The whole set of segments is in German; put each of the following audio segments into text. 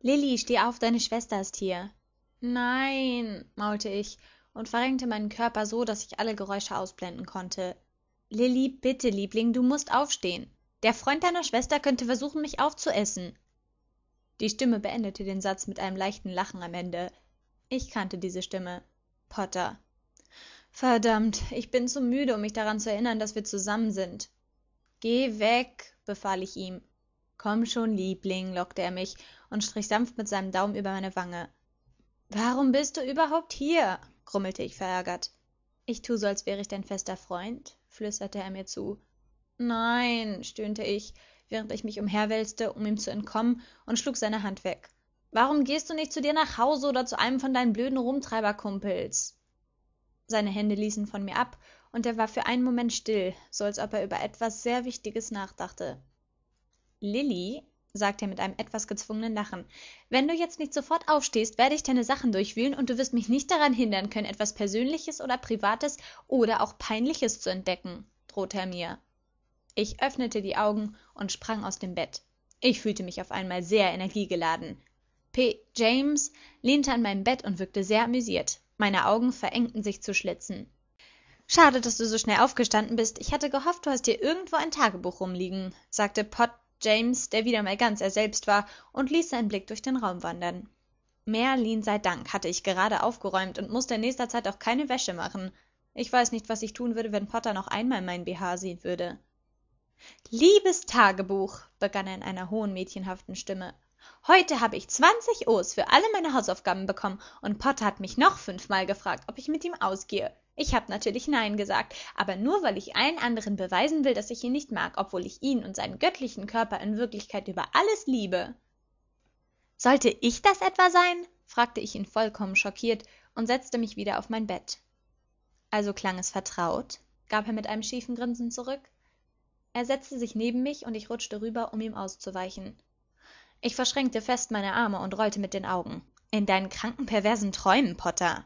lilli steh auf deine schwester ist hier nein maulte ich und verrenkte meinen körper so daß ich alle geräusche ausblenden konnte lilli bitte liebling du mußt aufstehen der freund deiner schwester könnte versuchen mich aufzuessen die stimme beendete den satz mit einem leichten lachen am ende ich kannte diese stimme potter verdammt ich bin zu müde um mich daran zu erinnern daß wir zusammen sind geh weg befahl ich ihm komm schon liebling lockte er mich und strich sanft mit seinem daumen über meine wange warum bist du überhaupt hier grummelte ich verärgert ich tu so als wäre ich dein fester freund flüsterte er mir zu nein stöhnte ich während ich mich umherwälzte um ihm zu entkommen und schlug seine hand weg warum gehst du nicht zu dir nach hause oder zu einem von deinen blöden rumtreiberkumpels seine hände ließen von mir ab und er war für einen moment still so als ob er über etwas sehr wichtiges nachdachte Lilly, sagte er mit einem etwas gezwungenen lachen wenn du jetzt nicht sofort aufstehst werde ich deine sachen durchwühlen und du wirst mich nicht daran hindern können etwas persönliches oder privates oder auch peinliches zu entdecken drohte er mir ich öffnete die augen und sprang aus dem bett ich fühlte mich auf einmal sehr energiegeladen p james lehnte an meinem bett und wirkte sehr amüsiert meine augen verengten sich zu schlitzen Schade, dass du so schnell aufgestanden bist. Ich hatte gehofft, du hast hier irgendwo ein Tagebuch rumliegen, sagte Pot james der wieder mal ganz er selbst war und ließ seinen blick durch den raum wandern merlin sei dank hatte ich gerade aufgeräumt und mußte in nächster zeit auch keine wäsche machen ich weiß nicht was ich tun würde wenn potter noch einmal meinen bh sehen würde liebes tagebuch begann er in einer hohen mädchenhaften stimme heute habe ich zwanzig os für alle meine hausaufgaben bekommen und potter hat mich noch fünfmal gefragt ob ich mit ihm ausgehe ich habe natürlich nein gesagt aber nur weil ich allen anderen beweisen will daß ich ihn nicht mag obwohl ich ihn und seinen göttlichen körper in wirklichkeit über alles liebe sollte ich das etwa sein fragte ich ihn vollkommen schockiert und setzte mich wieder auf mein bett also klang es vertraut gab er mit einem schiefen grinsen zurück er setzte sich neben mich und ich rutschte rüber um ihm auszuweichen ich verschränkte fest meine arme und rollte mit den augen in deinen kranken perversen träumen potter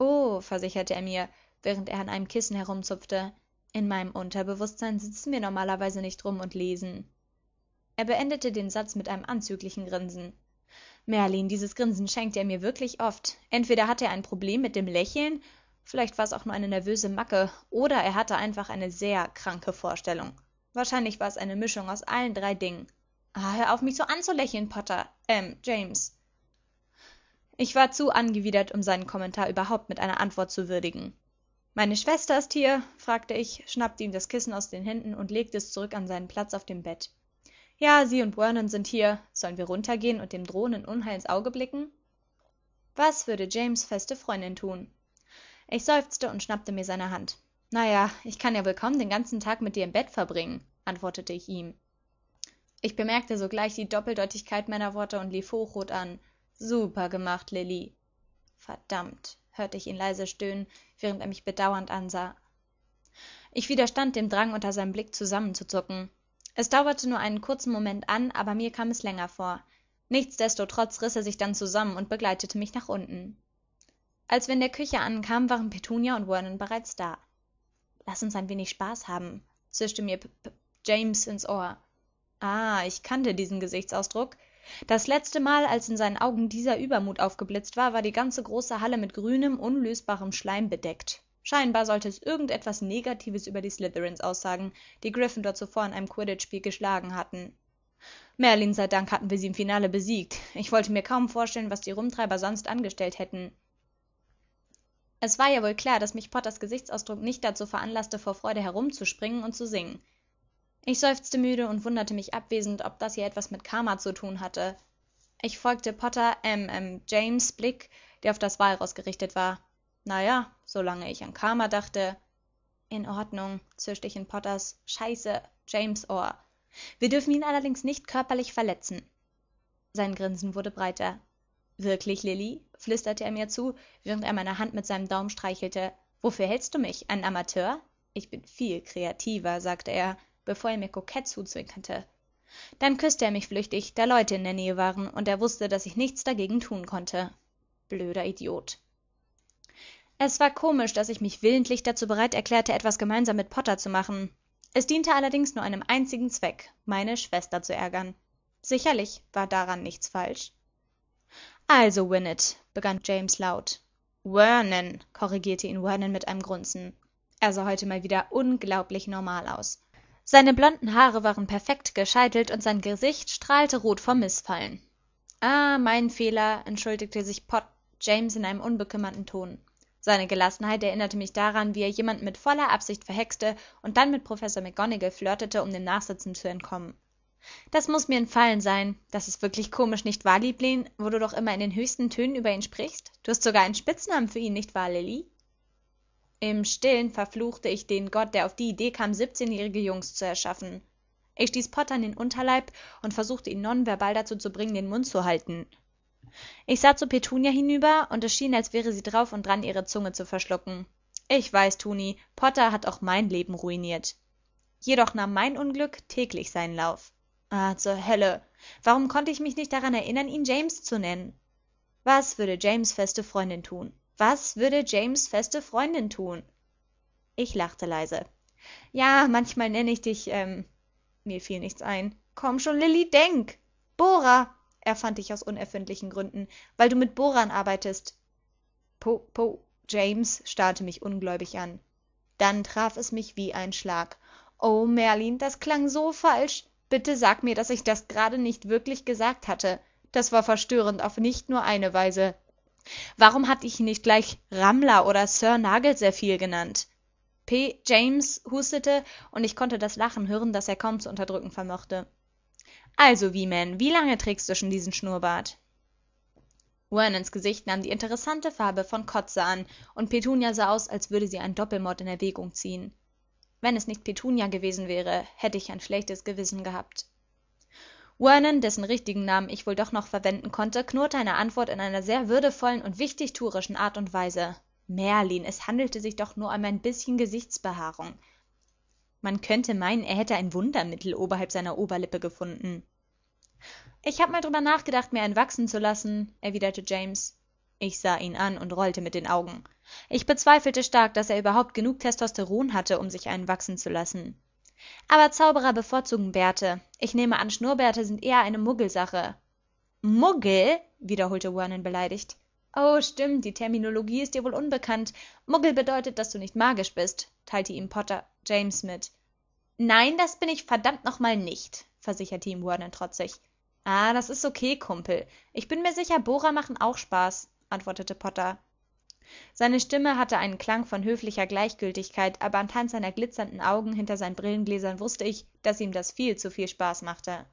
o oh, versicherte er mir während er an einem kissen herumzupfte in meinem unterbewußtsein sitzen wir normalerweise nicht rum und lesen er beendete den satz mit einem anzüglichen grinsen merlin dieses grinsen schenkte er mir wirklich oft entweder hatte er ein problem mit dem lächeln vielleicht war es auch nur eine nervöse macke oder er hatte einfach eine sehr kranke vorstellung wahrscheinlich war es eine mischung aus allen drei dingen Ah, hör auf mich so anzulächeln potter ähm james ich war zu angewidert um seinen kommentar überhaupt mit einer antwort zu würdigen meine schwester ist hier fragte ich schnappte ihm das kissen aus den händen und legte es zurück an seinen platz auf dem bett ja sie und vernon sind hier sollen wir runtergehen und dem drohenden unheil ins auge blicken was würde james feste freundin tun ich seufzte und schnappte mir seine hand na ja ich kann ja wohl kaum den ganzen tag mit dir im bett verbringen antwortete ich ihm ich bemerkte sogleich die doppeldeutigkeit meiner worte und lief hochrot an Super gemacht, Lilly. Verdammt, hörte ich ihn leise stöhnen, während er mich bedauernd ansah. Ich widerstand dem Drang, unter seinem Blick zusammenzuzucken. Es dauerte nur einen kurzen Moment an, aber mir kam es länger vor. Nichtsdestotrotz riss er sich dann zusammen und begleitete mich nach unten. Als wir in der Küche ankamen, waren Petunia und Vernon bereits da. Lass uns ein wenig Spaß haben, zischte mir P P James ins Ohr. Ah, ich kannte diesen Gesichtsausdruck das letzte mal als in seinen augen dieser übermut aufgeblitzt war war die ganze große halle mit grünem unlösbarem schleim bedeckt scheinbar sollte es irgend etwas negatives über die slytherins aussagen die Griffin dort zuvor in einem quidditch spiel geschlagen hatten merlin sei dank hatten wir sie im finale besiegt ich wollte mir kaum vorstellen was die rumtreiber sonst angestellt hätten es war ja wohl klar daß mich potters gesichtsausdruck nicht dazu veranlaßte vor freude herumzuspringen und zu singen ich seufzte müde und wunderte mich abwesend ob das hier etwas mit karma zu tun hatte ich folgte potter m m james blick der auf das walroß gerichtet war na ja so ich an karma dachte in ordnung zischte ich in potters scheiße james ohr wir dürfen ihn allerdings nicht körperlich verletzen sein grinsen wurde breiter wirklich Lilly? flüsterte er mir zu während er meine hand mit seinem daumen streichelte wofür hältst du mich Ein amateur ich bin viel kreativer sagte er bevor er mir kokett zuzwinkerte dann küßte er mich flüchtig da leute in der nähe waren und er wußte daß ich nichts dagegen tun konnte blöder idiot es war komisch daß ich mich willentlich dazu bereit erklärte etwas gemeinsam mit potter zu machen es diente allerdings nur einem einzigen zweck meine schwester zu ärgern sicherlich war daran nichts falsch also winnet begann james laut vernon korrigierte ihn vernon mit einem grunzen er sah heute mal wieder unglaublich normal aus seine blonden haare waren perfekt gescheitelt und sein gesicht strahlte rot vor Missfallen. ah mein fehler entschuldigte sich Pot james in einem unbekümmerten ton seine gelassenheit erinnerte mich daran wie er jemanden mit voller absicht verhexte und dann mit professor McGonagall flirtete um dem nachsitzen zu entkommen das muß mir entfallen sein das ist wirklich komisch nicht wahr liebling wo du doch immer in den höchsten tönen über ihn sprichst du hast sogar einen spitznamen für ihn nicht wahr im stillen verfluchte ich den gott der auf die idee kam 17-jährige Jungs zu erschaffen ich stieß potter in den unterleib und versuchte ihn nonverbal dazu zu bringen den mund zu halten ich sah zu petunia hinüber und es schien als wäre sie drauf und dran ihre zunge zu verschlucken ich weiß Tuni, potter hat auch mein leben ruiniert jedoch nahm mein unglück täglich seinen lauf ah zur hölle warum konnte ich mich nicht daran erinnern ihn james zu nennen was würde james feste freundin tun was würde James feste Freundin tun? Ich lachte leise. Ja, manchmal nenne ich dich, ähm, mir fiel nichts ein. Komm schon, Lilly, denk! Bora! erfand ich aus unerfindlichen Gründen, weil du mit Bohrern arbeitest. Po, po, James starrte mich ungläubig an. Dann traf es mich wie ein Schlag. Oh, Merlin, das klang so falsch. Bitte sag mir, dass ich das gerade nicht wirklich gesagt hatte. Das war verstörend auf nicht nur eine Weise, Warum hatte ich ihn nicht gleich Rammler oder Sir Nagelsäphir genannt? P. James hustete, und ich konnte das Lachen hören, das er kaum zu unterdrücken vermochte. Also, V-Man, wie lange trägst du schon diesen Schnurrbart? Wernons Gesicht nahm die interessante Farbe von Kotze an, und Petunia sah aus, als würde sie einen Doppelmord in Erwägung ziehen. Wenn es nicht Petunia gewesen wäre, hätte ich ein schlechtes Gewissen gehabt. Vernon dessen richtigen Namen ich wohl doch noch verwenden konnte knurrte eine antwort in einer sehr würdevollen und wichtigtuerischen art und weise merlin es handelte sich doch nur um ein bißchen gesichtsbehaarung man könnte meinen er hätte ein wundermittel oberhalb seiner oberlippe gefunden ich habe mal drüber nachgedacht mir einen wachsen zu lassen erwiderte james ich sah ihn an und rollte mit den augen ich bezweifelte stark daß er überhaupt genug testosteron hatte um sich einen wachsen zu lassen aber Zauberer bevorzugen Bärte. Ich nehme an, Schnurrbärte sind eher eine Muggelsache. Muggel? wiederholte Warnen beleidigt. Oh, stimmt, die Terminologie ist dir wohl unbekannt. Muggel bedeutet, dass du nicht magisch bist, teilte ihm Potter James mit. Nein, das bin ich verdammt nochmal nicht, versicherte ihm Warnen trotzig. Ah, das ist okay, Kumpel. Ich bin mir sicher, Bohrer machen auch Spaß, antwortete Potter seine stimme hatte einen klang von höflicher gleichgültigkeit aber anhand seiner glitzernden augen hinter seinen brillengläsern wußte ich daß ihm das viel zu viel spaß machte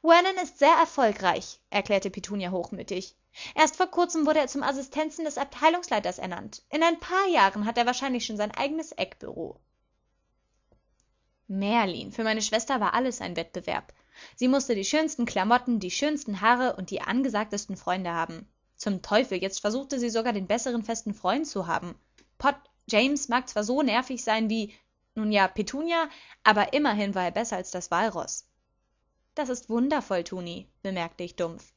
whalen ist sehr erfolgreich erklärte petunia hochmütig erst vor kurzem wurde er zum assistenten des abteilungsleiters ernannt in ein paar jahren hat er wahrscheinlich schon sein eigenes eckbureau merlin für meine schwester war alles ein wettbewerb sie mußte die schönsten klamotten die schönsten haare und die angesagtesten freunde haben zum teufel jetzt versuchte sie sogar den besseren festen freund zu haben Pot james mag zwar so nervig sein wie nun ja petunia aber immerhin war er besser als das walroß das ist wundervoll Tuni, bemerkte ich dumpf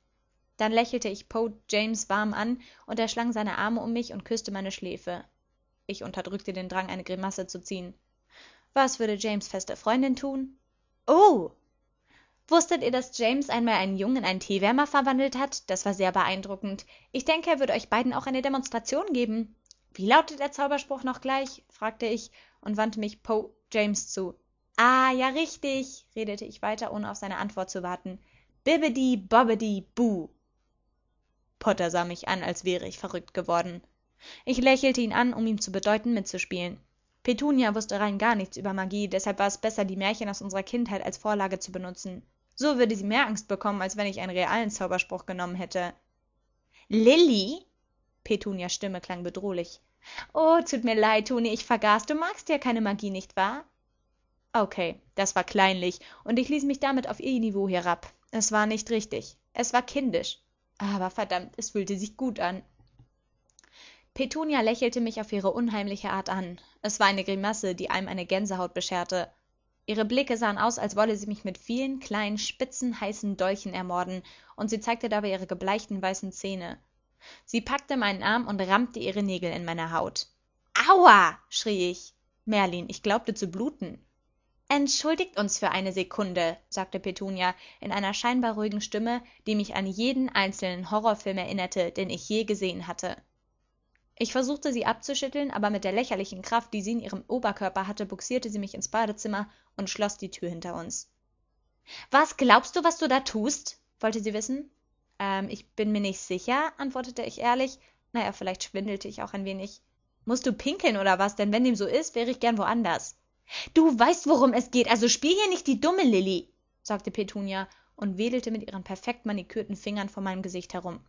dann lächelte ich poe james warm an und er schlang seine arme um mich und küßte meine schläfe ich unterdrückte den drang eine grimasse zu ziehen was würde james feste freundin tun oh Wusstet ihr, dass James einmal einen Jungen in einen Teewärmer verwandelt hat? Das war sehr beeindruckend. Ich denke, er wird euch beiden auch eine Demonstration geben. Wie lautet der Zauberspruch noch gleich? fragte ich und wandte mich Poe James zu. Ah, ja, richtig, redete ich weiter, ohne auf seine Antwort zu warten. Bibbidi, bobbidi, bu. Potter sah mich an, als wäre ich verrückt geworden. Ich lächelte ihn an, um ihm zu bedeuten, mitzuspielen. Petunia wusste rein gar nichts über Magie, deshalb war es besser, die Märchen aus unserer Kindheit als Vorlage zu benutzen so würde sie mehr angst bekommen als wenn ich einen realen zauberspruch genommen hätte lilli petunias stimme klang bedrohlich oh tut mir leid toni ich vergaß du magst ja keine magie nicht wahr okay das war kleinlich und ich ließ mich damit auf ihr niveau herab es war nicht richtig es war kindisch aber verdammt es fühlte sich gut an petunia lächelte mich auf ihre unheimliche art an es war eine grimasse die einem eine gänsehaut bescherte ihre blicke sahen aus als wolle sie mich mit vielen kleinen spitzen heißen dolchen ermorden und sie zeigte dabei ihre gebleichten weißen zähne sie packte meinen arm und rammte ihre nägel in meine haut aua schrie ich merlin ich glaubte zu bluten entschuldigt uns für eine sekunde sagte petunia in einer scheinbar ruhigen stimme die mich an jeden einzelnen horrorfilm erinnerte den ich je gesehen hatte ich versuchte sie abzuschütteln aber mit der lächerlichen kraft die sie in ihrem oberkörper hatte buxierte sie mich ins badezimmer und schloß die tür hinter uns was glaubst du was du da tust wollte sie wissen ähm ich bin mir nicht sicher antwortete ich ehrlich Naja, vielleicht schwindelte ich auch ein wenig mußt du pinkeln oder was denn wenn dem so ist wäre ich gern woanders du weißt worum es geht also spiel hier nicht die dumme lilli sagte petunia und wedelte mit ihren perfekt manikürten fingern vor meinem gesicht herum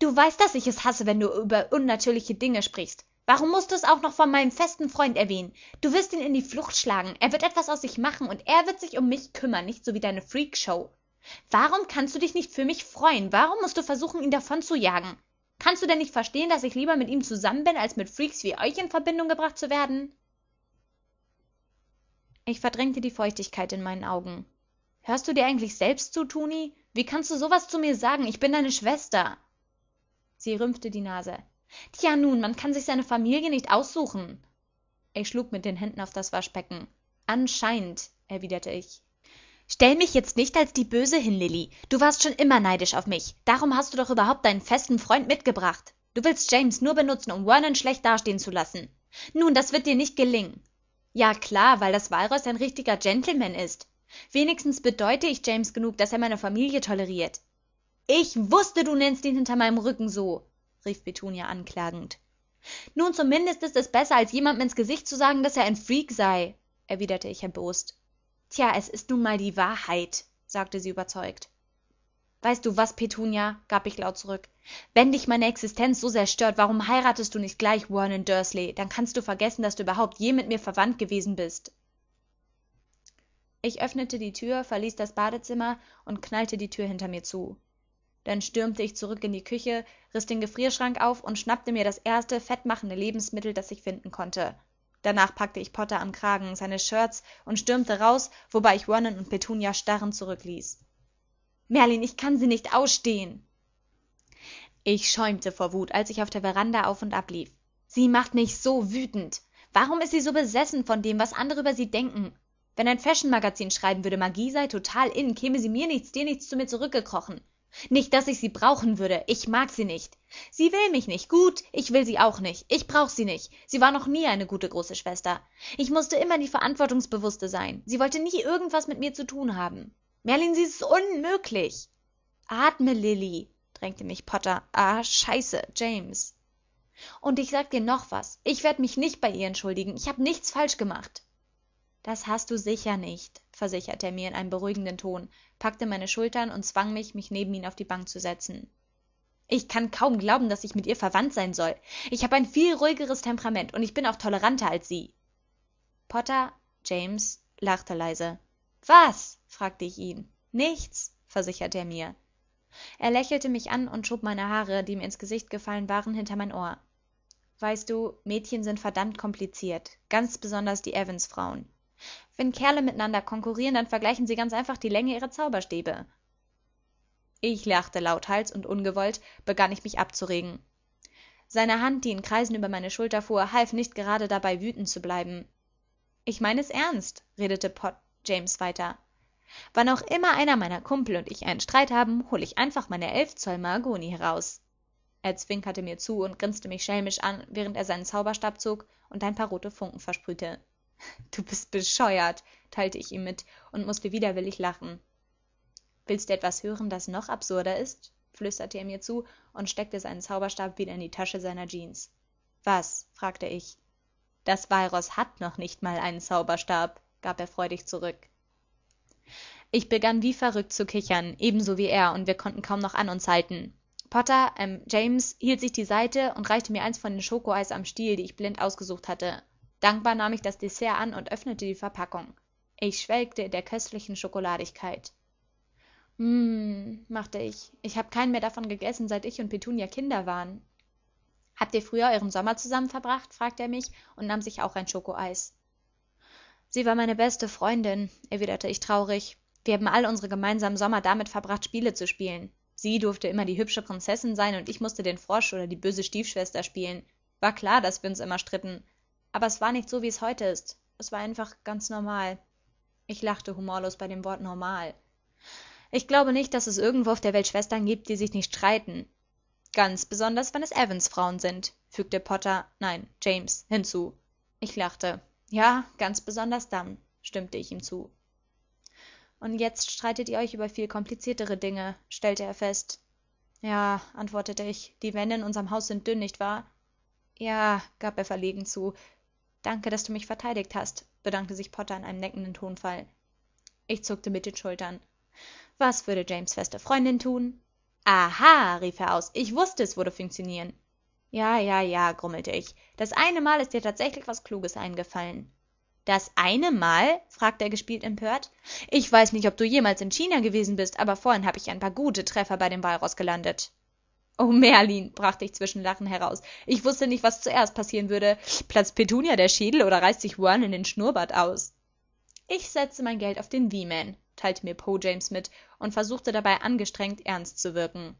du weißt daß ich es hasse wenn du über unnatürliche dinge sprichst warum mußt du es auch noch von meinem festen freund erwähnen du wirst ihn in die flucht schlagen er wird etwas aus sich machen und er wird sich um mich kümmern nicht so wie deine freakshow warum kannst du dich nicht für mich freuen warum mußt du versuchen ihn davonzujagen kannst du denn nicht verstehen daß ich lieber mit ihm zusammen bin als mit freaks wie euch in verbindung gebracht zu werden ich verdrängte die Feuchtigkeit in meinen Augen. Hörst du dir eigentlich selbst zu, Tuni? Wie kannst du sowas zu mir sagen? Ich bin deine Schwester sie rümpfte die nase tja nun man kann sich seine familie nicht aussuchen ich schlug mit den händen auf das waschbecken anscheinend erwiderte ich stell mich jetzt nicht als die böse hin lilli du warst schon immer neidisch auf mich darum hast du doch überhaupt deinen festen freund mitgebracht du willst james nur benutzen um vernon schlecht dastehen zu lassen nun das wird dir nicht gelingen ja klar weil das walroß ein richtiger gentleman ist wenigstens bedeute ich james genug daß er meine familie toleriert ich wusste, du nennst ihn hinter meinem Rücken so, rief Petunia anklagend. Nun, zumindest ist es besser, als jemandem ins Gesicht zu sagen, dass er ein Freak sei, erwiderte ich erbost. Tja, es ist nun mal die Wahrheit, sagte sie überzeugt. Weißt du was, Petunia? gab ich laut zurück. Wenn dich meine Existenz so sehr stört, warum heiratest du nicht gleich Warren Dursley? Dann kannst du vergessen, dass du überhaupt je mit mir verwandt gewesen bist. Ich öffnete die Tür, verließ das Badezimmer und knallte die Tür hinter mir zu dann stürmte ich zurück in die küche riß den gefrierschrank auf und schnappte mir das erste fettmachende lebensmittel das ich finden konnte danach packte ich potter am kragen seine shirts und stürmte raus wobei ich Ronan und petunia starrend zurückließ merlin ich kann sie nicht ausstehen ich schäumte vor wut als ich auf der veranda auf und ab lief sie macht mich so wütend warum ist sie so besessen von dem was andere über sie denken wenn ein fashion magazin schreiben würde magie sei total in käme sie mir nichts dir nichts zu mir zurückgekrochen nicht, dass ich sie brauchen würde. Ich mag sie nicht. Sie will mich nicht. Gut, ich will sie auch nicht. Ich brauch sie nicht. Sie war noch nie eine gute große Schwester. Ich musste immer die Verantwortungsbewusste sein. Sie wollte nie irgendwas mit mir zu tun haben. Merlin, sie ist unmöglich. Atme, Lilly, drängte mich Potter. Ah, scheiße, James. Und ich sag dir noch was. Ich werde mich nicht bei ihr entschuldigen. Ich habe nichts falsch gemacht das hast du sicher nicht versicherte er mir in einem beruhigenden ton packte meine schultern und zwang mich mich neben ihn auf die bank zu setzen ich kann kaum glauben daß ich mit ihr verwandt sein soll ich habe ein viel ruhigeres temperament und ich bin auch toleranter als sie potter james lachte leise was fragte ich ihn nichts versicherte er mir er lächelte mich an und schob meine haare die mir ins gesicht gefallen waren hinter mein ohr weißt du mädchen sind verdammt kompliziert ganz besonders die evans frauen wenn Kerle miteinander konkurrieren, dann vergleichen sie ganz einfach die Länge ihrer Zauberstäbe. Ich lachte lauthals und ungewollt begann ich mich abzuregen. Seine Hand, die in Kreisen über meine Schulter fuhr, half nicht gerade dabei, wütend zu bleiben. Ich meine es ernst, redete Pot James weiter. Wann auch immer einer meiner Kumpel und ich einen Streit haben, hole ich einfach meine elf Zoll Mahagoni heraus. Er zwinkerte mir zu und grinste mich schelmisch an, während er seinen Zauberstab zog und ein paar rote Funken versprühte. du bist bescheuert teilte ich ihm mit und mußte widerwillig lachen willst du etwas hören das noch absurder ist flüsterte er mir zu und steckte seinen zauberstab wieder in die tasche seiner jeans was fragte ich das walroß hat noch nicht mal einen zauberstab gab er freudig zurück ich begann wie verrückt zu kichern ebenso wie er und wir konnten kaum noch an uns halten potter ähm james hielt sich die seite und reichte mir eins von den schokoeis am stiel die ich blind ausgesucht hatte dankbar nahm ich das dessert an und öffnete die verpackung ich schwelgte in der köstlichen schokoladigkeit mm machte ich ich hab keinen mehr davon gegessen seit ich und petunia kinder waren habt ihr früher euren sommer zusammen verbracht fragte er mich und nahm sich auch ein schokoeis sie war meine beste freundin erwiderte ich traurig wir haben all unsere gemeinsamen sommer damit verbracht spiele zu spielen sie durfte immer die hübsche prinzessin sein und ich mußte den frosch oder die böse stiefschwester spielen war klar daß wir uns immer stritten aber es war nicht so, wie es heute ist. Es war einfach ganz normal. Ich lachte humorlos bei dem Wort normal. Ich glaube nicht, dass es irgendwo auf der Welt Schwestern gibt, die sich nicht streiten. Ganz besonders, wenn es Evans Frauen sind, fügte Potter, nein, James, hinzu. Ich lachte. Ja, ganz besonders dann, stimmte ich ihm zu. Und jetzt streitet ihr euch über viel kompliziertere Dinge, stellte er fest. Ja, antwortete ich, die Wände in unserem Haus sind dünn, nicht wahr? Ja, gab er verlegen zu, danke daß du mich verteidigt hast bedankte sich potter in einem neckenden tonfall ich zuckte mit den schultern was würde james feste freundin tun aha rief er aus ich wußte es würde funktionieren ja ja ja grummelte ich das eine mal ist dir tatsächlich was kluges eingefallen das eine Mal? fragte er gespielt empört. Ich weiß nicht, ob du jemals in China gewesen bist, aber vorhin habe ich ein paar gute Treffer bei dem Walross gelandet. Oh Merlin, brachte ich zwischen Lachen heraus. Ich wusste nicht, was zuerst passieren würde. Platzt Petunia der Schädel oder reißt sich Juan in den Schnurrbart aus? Ich setze mein Geld auf den V-Man, teilte mir Poe James mit und versuchte dabei angestrengt ernst zu wirken.